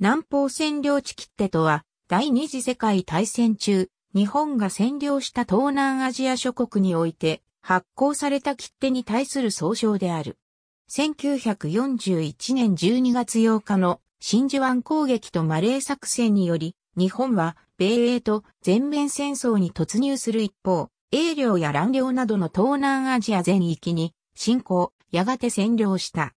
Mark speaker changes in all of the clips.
Speaker 1: 南方占領地切手とは、第二次世界大戦中、日本が占領した東南アジア諸国において、発行された切手に対する総称である。1941年12月8日の真珠湾攻撃とマレー作戦により、日本は米英と全面戦争に突入する一方、英領や乱領などの東南アジア全域に侵攻、やがて占領した。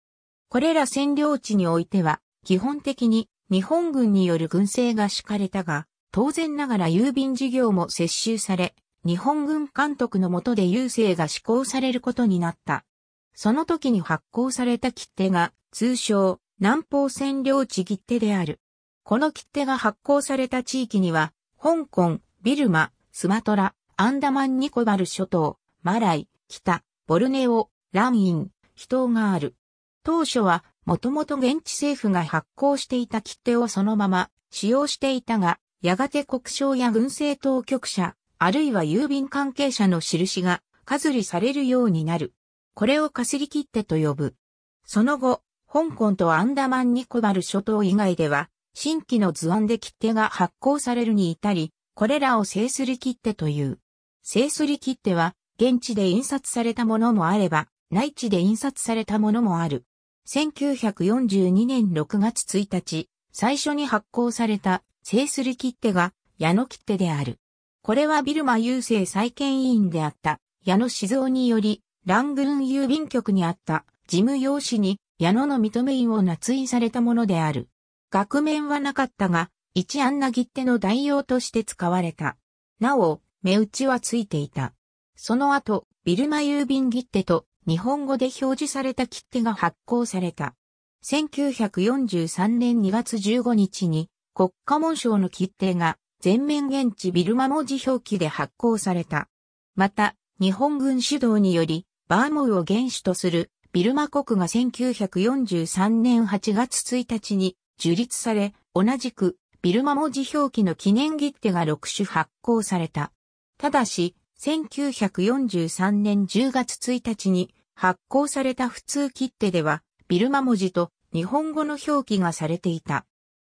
Speaker 1: これら占領地においては、基本的に日本軍による軍政が敷かれたが、当然ながら郵便事業も接収され、日本軍監督の下で郵政が施行されることになった。その時に発行された切手が、通称、南方占領地切手である。この切手が発行された地域には、香港、ビルマ、スマトラ、アンダマンニコバル諸島、マライ、北、ボルネオ、ランイン、秘湯がある。当初はもともと現地政府が発行していた切手をそのまま使用していたが、やがて国省や軍政当局者、あるいは郵便関係者の印が、かずりされるようになる。これをかすり切手と呼ぶ。その後、香港とアンダマンニコバル諸島以外では、新規の図案で切手が発行されるに至り、これらを制すり切手という。制すり切手は、現地で印刷されたものもあれば、内地で印刷されたものもある。1942年6月1日、最初に発行された、制する切手が、矢野切手である。これはビルマ郵政再建委員であった、矢野静蔵により、ラングーン郵便局にあった、事務用紙に、矢野の認め印を捺印されたものである。額面はなかったが、一案な切手の代用として使われた。なお、目打ちはついていた。その後、ビルマ郵便切手と日本語で表示された切手が発行された。1943年2月15日に国家紋章の切手が全面現地ビルマ文字表記で発行された。また、日本軍主導により、バーモイを原首とするビルマ国が1943年8月1日に樹立され、同じくビルマ文字表記の記念切手が6種発行された。ただし、1943年10月1日に発行された普通切手では、ビルマ文字と日本語の表記がされていた。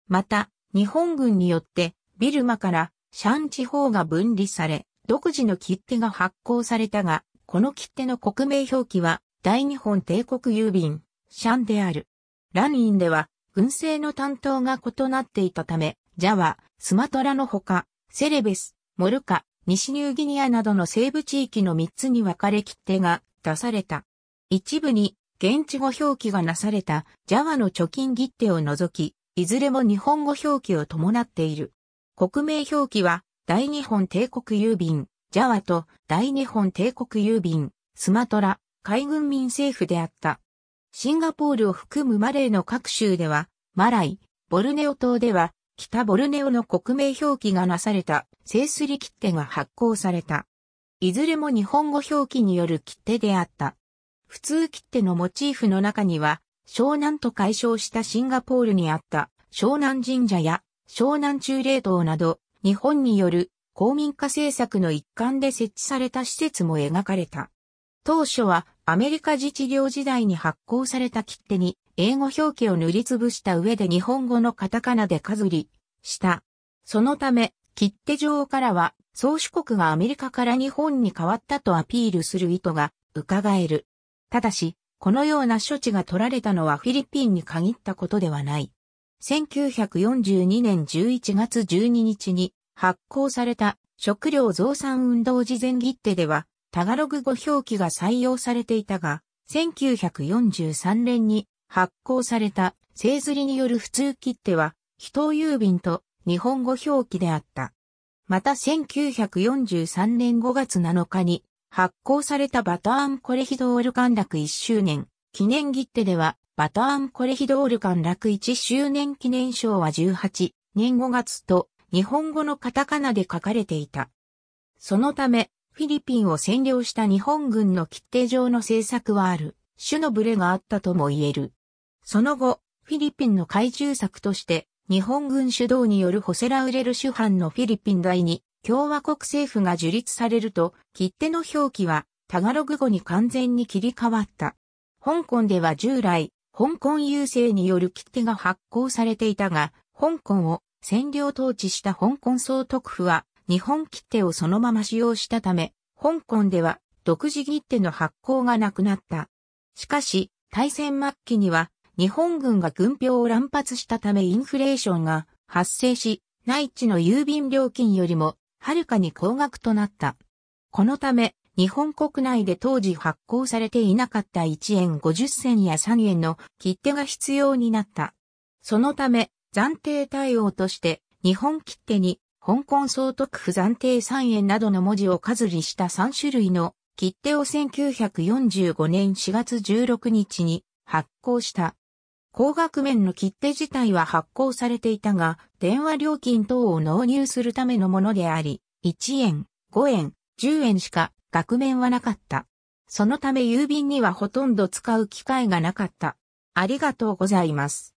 Speaker 1: また、日本軍によってビルマからシャン地方が分離され、独自の切手が発行されたが、この切手の国名表記は大日本帝国郵便、シャンである。ランインでは軍政の担当が異なっていたため、ジャワ、スマトラのほか、セレベス、モルカ、西ニューギニアなどの西部地域の3つに分かれ切手が出された。一部に現地語表記がなされた Java の貯金切手を除き、いずれも日本語表記を伴っている。国名表記は、大日本帝国郵便、Java と大日本帝国郵便、スマトラ、海軍民政府であった。シンガポールを含むマレーの各州では、マライ、ボルネオ島では、北ボルネオの国名表記がなされた、聖すり切手が発行された。いずれも日本語表記による切手であった。普通切手のモチーフの中には、湘南と解消したシンガポールにあった湘南神社や湘南中霊堂など、日本による公民化政策の一環で設置された施設も描かれた。当初はアメリカ自治領時代に発行された切手に英語表記を塗りつぶした上で日本語のカタカナで数りした。そのため、切手上からは宗主国がアメリカから日本に変わったとアピールする意図が伺える。ただし、このような処置が取られたのはフィリピンに限ったことではない。1942年11月12日に発行された食料増産運動事前切手では、タガログ語表記が採用されていたが、1943年に発行された製釣りによる普通切手は、非等郵便と日本語表記であった。また1943年5月7日に発行されたバターンコレヒドール陥落1周年記念切手では、バターンコレヒドール陥落1周年記念賞は18年5月と日本語のカタカナで書かれていた。そのため、フィリピンを占領した日本軍の切手上の政策はある、種のブレがあったとも言える。その後、フィリピンの懐中策として、日本軍主導によるホセラウレル主犯のフィリピン第二共和国政府が樹立されると、切手の表記はタガログ語に完全に切り替わった。香港では従来、香港郵政による切手が発行されていたが、香港を占領統治した香港総督府は日本切手をそのまま使用したため、香港では独自切手の発行がなくなった。しかし、大戦末期には日本軍が軍票を乱発したためインフレーションが発生し、内地の郵便料金よりもはるかに高額となった。このため、日本国内で当時発行されていなかった1円50銭や3円の切手が必要になった。そのため、暫定対応として、日本切手に、香港総督府暫定3円などの文字を数りした3種類の切手を1945年4月16日に発行した。高額面の切手自体は発行されていたが、電話料金等を納入するためのものであり、1円、5円、10円しか額面はなかった。そのため郵便にはほとんど使う機会がなかった。ありがとうございます。